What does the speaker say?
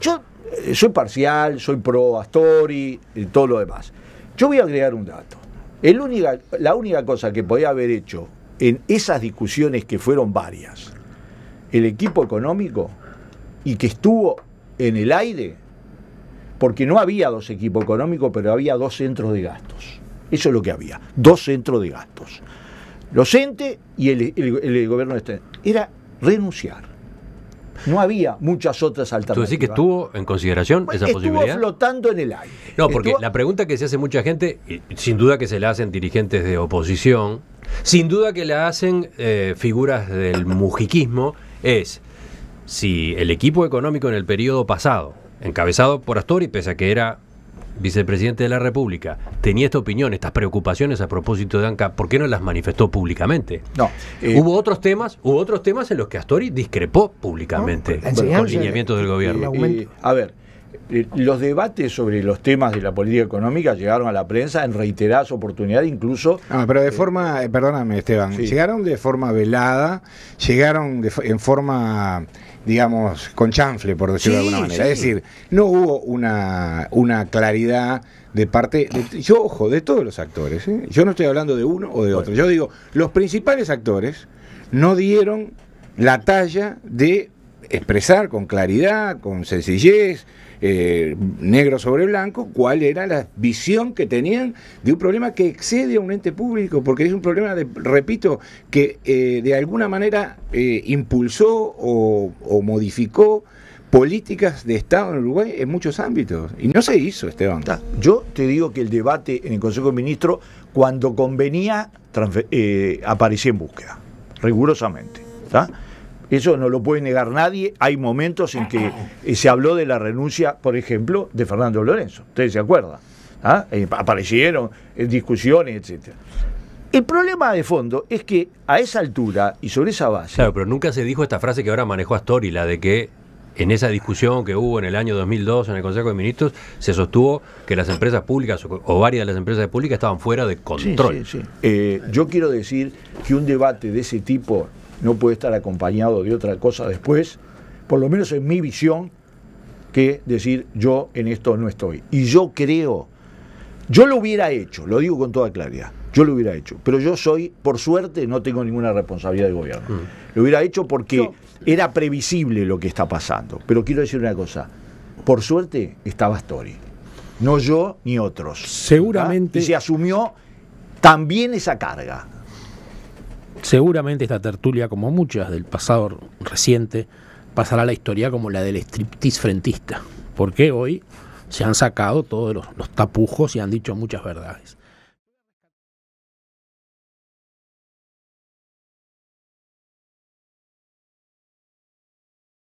Yo eh, soy parcial, soy pro Astori y todo lo demás. Yo voy a agregar un dato. El la única cosa que podía haber hecho en esas discusiones que fueron varias, el equipo económico y que estuvo en el aire, porque no había dos equipos económicos, pero había dos centros de gastos. Eso es lo que había, dos centros de gastos. Los Ente y el, gobierno de este. Era renunciar no había muchas otras alternativas. ¿Tú decís que estuvo en consideración pues esa estuvo flotando en el aire. No, porque la pregunta que se hace mucha gente, sin duda que se la hacen dirigentes de oposición, sin duda que la hacen eh, figuras del mujiquismo, es si el equipo económico en el periodo pasado, encabezado por Astori, pese a que era vicepresidente de la República, tenía esta opinión, estas preocupaciones a propósito de ANCA, ¿por qué no las manifestó públicamente? No. Eh, hubo otros temas, hubo otros temas en los que Astori discrepó públicamente con lineamientos del gobierno. a ver, eh, los debates sobre los temas de la política económica llegaron a la prensa en reiteradas oportunidades, incluso. Ah, pero de eh, forma, eh, perdóname Esteban, llegaron de forma velada, llegaron en forma, digamos, con chanfle, por decirlo de alguna manera. Es decir, no hubo una, una claridad de parte, yo ojo, de todos los actores. Yo no estoy hablando de uno o de otro. Yo digo, los principales actores no dieron la talla de expresar con claridad, con sencillez, eh, negro sobre blanco, cuál era la visión que tenían de un problema que excede a un ente público, porque es un problema, de, repito, que eh, de alguna manera eh, impulsó o, modificó políticas de Estado en Uruguay en muchos ámbitos. Y no se hizo, Esteban. Yo te digo que el debate en el Consejo de Ministros, cuando convenía, apareció aparecía en búsqueda, rigurosamente. Eso no lo puede negar nadie. Hay momentos en que eh, se habló de la renuncia, por ejemplo, de Fernando Lorenzo. Ustedes se acuerdan. ¿Ah? Eh, aparecieron eh, discusiones, etcétera. El problema de fondo es que a esa altura y sobre esa base. Claro, pero nunca se dijo esta frase que ahora manejó Astori, la de que en esa discusión que hubo en el año 2002 en el Consejo de Ministros, se sostuvo que las empresas públicas o varias de las empresas públicas estaban fuera de control. yo quiero decir que un debate de ese tipo no puede estar acompañado de otra cosa después, por lo menos en mi visión, que decir yo en esto no estoy. Y yo creo, yo lo hubiera hecho, lo digo con toda claridad, yo lo hubiera hecho, pero yo soy, por suerte, no tengo ninguna responsabilidad de gobierno. Mm. Lo hubiera hecho porque era previsible lo que está pasando. Pero quiero decir una cosa, por suerte estaba Story, no yo ni otros. Seguramente. ¿Ah? Y se asumió también esa carga. Seguramente esta tertulia, como muchas del pasado reciente, pasará a la historia como la del striptease frentista, porque hoy se han sacado todos los, los tapujos y han dicho muchas verdades.